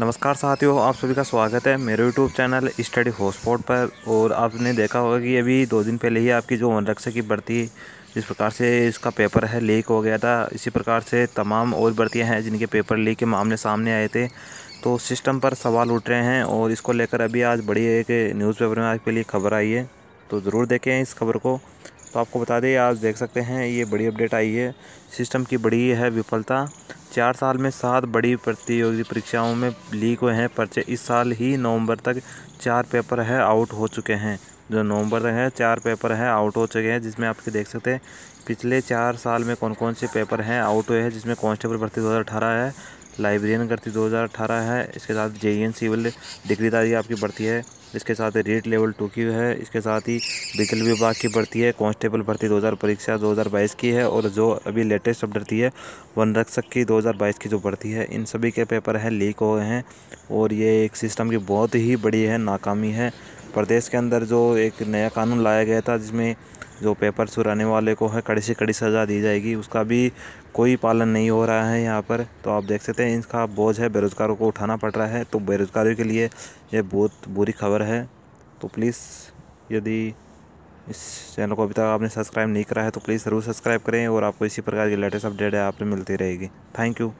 नमस्कार साथियों आप सभी का स्वागत है मेरे यूट्यूब चैनल स्टडी हॉटस्पॉट पर और आपने देखा होगा कि अभी दो दिन पहले ही आपकी जो वन रक्षा की भर्ती जिस प्रकार से इसका पेपर है लीक हो गया था इसी प्रकार से तमाम और भर्तियाँ हैं जिनके पेपर लीक के मामले सामने आए थे तो सिस्टम पर सवाल उठ रहे हैं और इसको लेकर अभी आज बड़ी एक न्यूज़पेपर में आज के लिए खबर आई है तो ज़रूर देखें इस खबर को तो आपको बता दें आप देख सकते हैं ये बड़ी अपडेट आई है सिस्टम की बड़ी है विफलता चार साल में सात बड़ी प्रतियोगी परीक्षाओं में लीक हुए हैं पर्चे इस साल ही नवंबर तक चार पेपर है आउट हो चुके हैं जो नवंबर तक है चार पेपर हैं आउट हो चुके हैं जिसमें आप देख सकते हैं पिछले चार साल में कौन कौन से पेपर हैं आउट हुए हैं जिसमें कॉन्स्टेबल भर्ती दो है लाइब्रेरियन भर्ती 2018 है इसके साथ जे सिविल डिग्रीदारी आपकी भर्ती है इसके साथ ही रेट लेवल टू की है इसके साथ ही विकल विभाग की भर्ती है कांस्टेबल भर्ती 2000 परीक्षा 2022 की है और जो अभी लेटेस्ट भर्ती है वन रक्षक की 2022 की जो भर्ती है इन सभी के पेपर हैं लीक हुए हैं और ये एक सिस्टम की बहुत ही बड़ी है नाकामी है प्रदेश के अंदर जो एक नया कानून लाया गया था जिसमें जो पेपर चुराने वाले को है कड़ी से कड़ी सज़ा दी जाएगी उसका भी कोई पालन नहीं हो रहा है यहाँ पर तो आप देख सकते हैं इसका बोझ है बेरोज़गारों को उठाना पड़ रहा है तो बेरोज़गारों के लिए यह बहुत बुरी खबर है तो प्लीज़ यदि इस चैनल को अभी तक आपने सब्सक्राइब नहीं करा है तो प्लीज़ ज़रूर सब्सक्राइब करें और आपको इसी प्रकार की लेटेस्ट अपडेट है आपने मिलती रहेगी थैंक यू